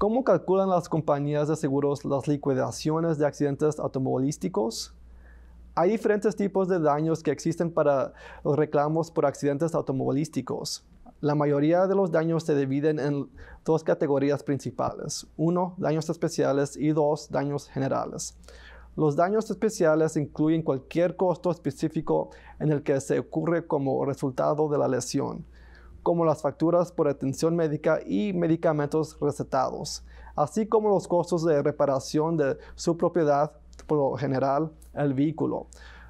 ¿Cómo calculan las compañías de seguros las liquidaciones de accidentes automovilísticos? Hay diferentes tipos de daños que existen para los reclamos por accidentes automovilísticos. La mayoría de los daños se dividen en dos categorías principales. Uno, daños especiales y dos, daños generales. Los daños especiales incluyen cualquier costo específico en el que se ocurre como resultado de la lesión como las facturas por atención médica y medicamentos recetados, así como los costos de reparación de su propiedad, por lo general el vehículo.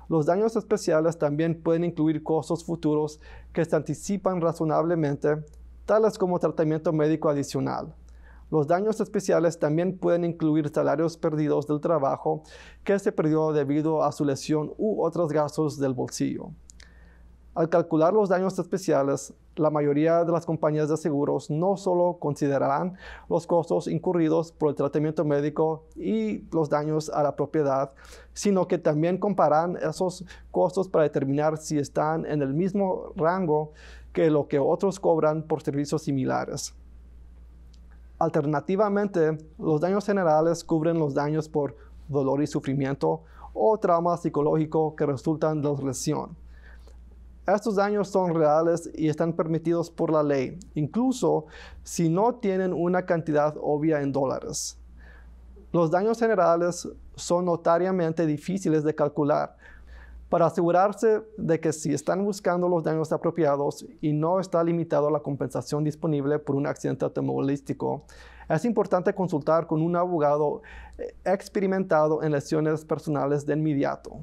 Los daños especiales también pueden incluir costos futuros que se anticipan razonablemente, tales como tratamiento médico adicional. Los daños especiales también pueden incluir salarios perdidos del trabajo que se perdió debido a su lesión u otros gastos del bolsillo. Al calcular los daños especiales, la mayoría de las compañías de seguros no solo considerarán los costos incurridos por el tratamiento médico y los daños a la propiedad, sino que también comparan esos costos para determinar si están en el mismo rango que lo que otros cobran por servicios similares. Alternativamente, los daños generales cubren los daños por dolor y sufrimiento o trauma psicológico que resultan de la lesión estos daños son reales y están permitidos por la ley, incluso si no tienen una cantidad obvia en dólares. Los daños generales son notariamente difíciles de calcular. Para asegurarse de que si están buscando los daños apropiados y no está limitado la compensación disponible por un accidente automovilístico, es importante consultar con un abogado eh, experimentado en lesiones personales de inmediato.